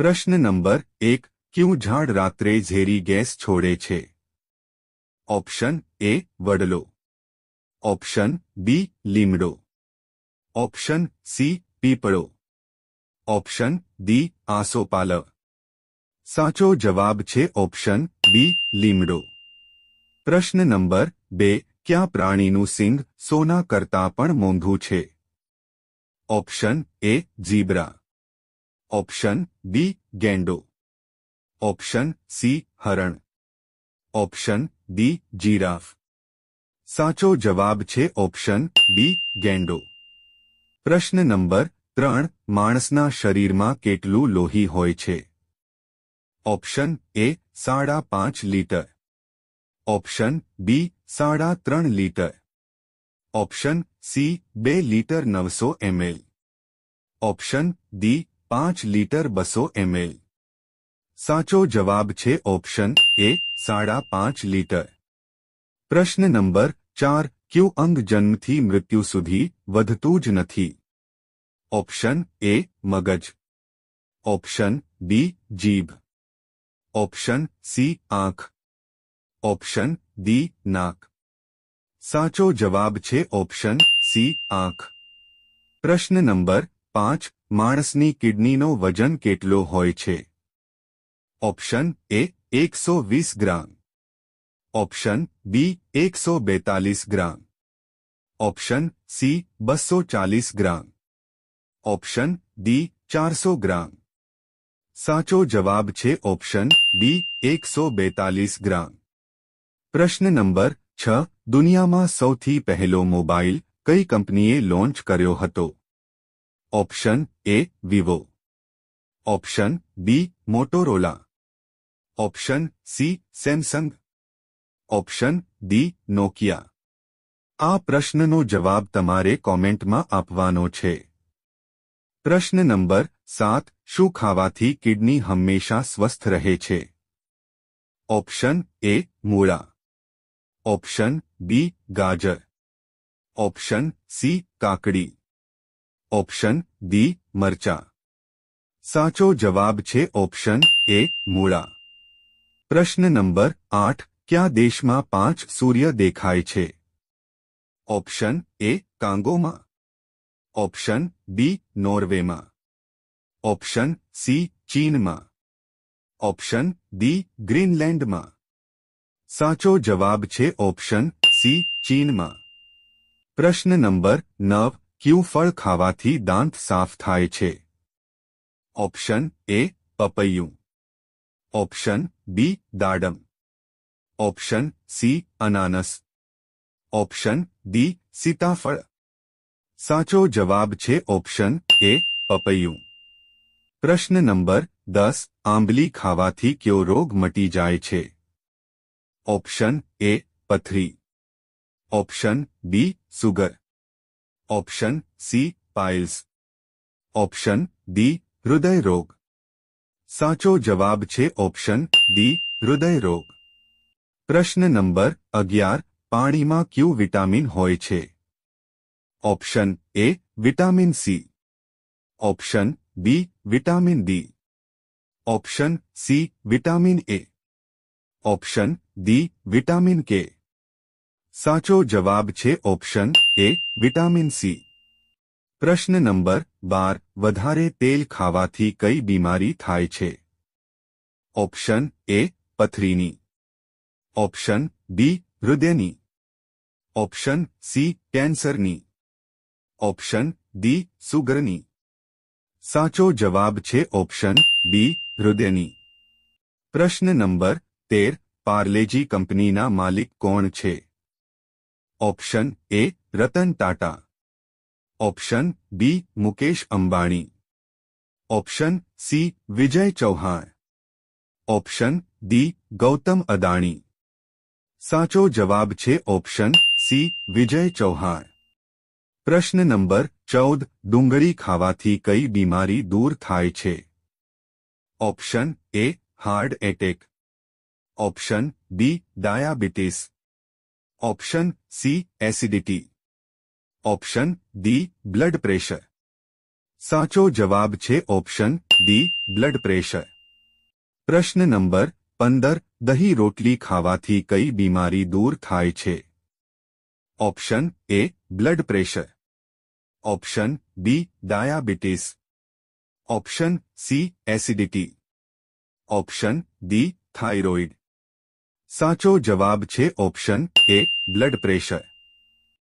પ્રશ્ન નંબર એક ક્યું ઝાડ રાત્રે ઝેરી ગેસ છોડે છે ઓપ્શન એ વડલો ઓપ્શન બી લીમડો ઓપ્શન સી પીપળો ઓપ્શન ડી આસોપાલવ સાચો જવાબ છે ઓપ્શન બી લીમડો પ્રશ્ન નંબર બે ક્યાં પ્રાણીનું સિંગ સોના કરતાં પણ મોંધું છે option A zebra option B गेंडो ऑप्शन सी हरण ऑप्शन डी जीराफ साचो जवाब छे ऑप्शन बी गेंडो प्रश्न नंबर त्रण मणसना शरीर में केटलू लोही होप्शन ए साढ़ा पांच लीटर ऑप्शन बी साढ़ा त्रण लीटर ऑप्शन सी बे लीटर नवसो एमएल ऑप्शन डी पांच लीटर बसो एम एल साचो जवाब छे ऑप्शन ए साढ़ा पांच लीटर प्रश्न नंबर चार क्यों अंग जन्म थी मृत्यु सुधी वधतूज नहीं ऑप्शन ए मगज ऑप्शन बी जीभ ऑप्शन सी आंख ऑप्शन डी नाक साचो जवाब छे ऑप्शन सी आंख प्रश्न नंबर पांच માણસની કિડનીનો વજન કેટલો હોય છે ઓપ્શન એ એકસો વીસ ગ્રામ ઓપ્શન બી એકસો બેતાલીસ ગ્રામ ઓપ્શન સી બસો ચાલીસ ગ્રામ ઓપ્શન ડી ચારસો ગ્રામ સાચો જવાબ છે ઓપ્શન બી એકસો બેતાલીસ ગ્રામ પ્રશ્ન નંબર છ દુનિયામાં સૌથી પહેલો મોબાઈલ કઈ કંપનીએ લોન્ચ કર્યો હતો option A Vivo option B Motorola option C Samsung option D Nokia आ प्रश्ननो जवाब तेरे कॉमेंट में आप प्रश्न नंबर सात शू खावा किडनी हमेशा स्वस्थ रहे छे ऑप्शन ए मूला ऑप्शन बी गाजर ऑप्शन सी काकड़ी ऑप्शन बी मरचा साचो जवाब छे ऑप्शन ए मूड़ा प्रश्न नंबर आठ क्या देश में पांच सूर्य देखाय ऑप्शन ए कांगो में ऑप्शन बी नॉर्वे में ऑप्शन सी चीन में ऑप्शन डी ग्रीनलैंड में साचो जवाब छे ऑप्शन सी चीन में प्रश्न नंबर नव કયું ફળ ખાવાથી દાંત સાફ થાય છે ઓપ્શન એ પપૈયું ઓપ્શન બી દાડમ ઓપ્શન સી અનાનસ ઓપ્શન ડી સીતાફળ સાચો જવાબ છે ઓપ્શન એ પપૈયું પ્રશ્ન નંબર દસ આંબલી ખાવાથી કયો રોગ મટી જાય છે ઓપ્શન એ પથરી option B sugar option C piles option D हृदय रोग साचो जवाब छे ऑप्शन डी हृदय रोग प्रश्न नंबर अग्यार पानी में क्यू विटामीन छे option A vitamin C option B vitamin D option C vitamin A option D vitamin K સાચો જવાબ છે ઓપ્શન એ વિટામિન સી પ્રશ્ન નંબર બાર વધારે તેલ ખાવાથી કઈ બીમારી થાય છે ઓપ્શન એ પથરીની ઓપ્શન બી હૃદયની ઓપ્શન સી કેન્સરની ઓપ્શન ડી સુગરની સાચો જવાબ છે ઓપ્શન બી હૃદયની પ્રશ્ન નંબર તેર પાર્લેજી કંપનીના માલિક કોણ છે option A Ratan Tata option B Mukesh Ambani option C Vijay Chauhan option D Gautam Adani સાચો જવાબ છે ઓપ્શન સી વિજય ચોહાણ પ્રશ્ન નંબર 14 ડુંગળી ખાવાથી કઈ બીમારી દૂર થાય છે option A heart attack option B diabetes option C acidity option D blood pressure साचो जवाब छे ऑप्शन डी ब्लड प्रेशर प्रश्न नंबर पंदर दही रोटली खावा थी कई बीमारी दूर थाय छे option A blood pressure option B diabetes option C acidity option D thyroid સાચો જવાબ છે ઓપ્શન એ બ્લડ પ્રેશર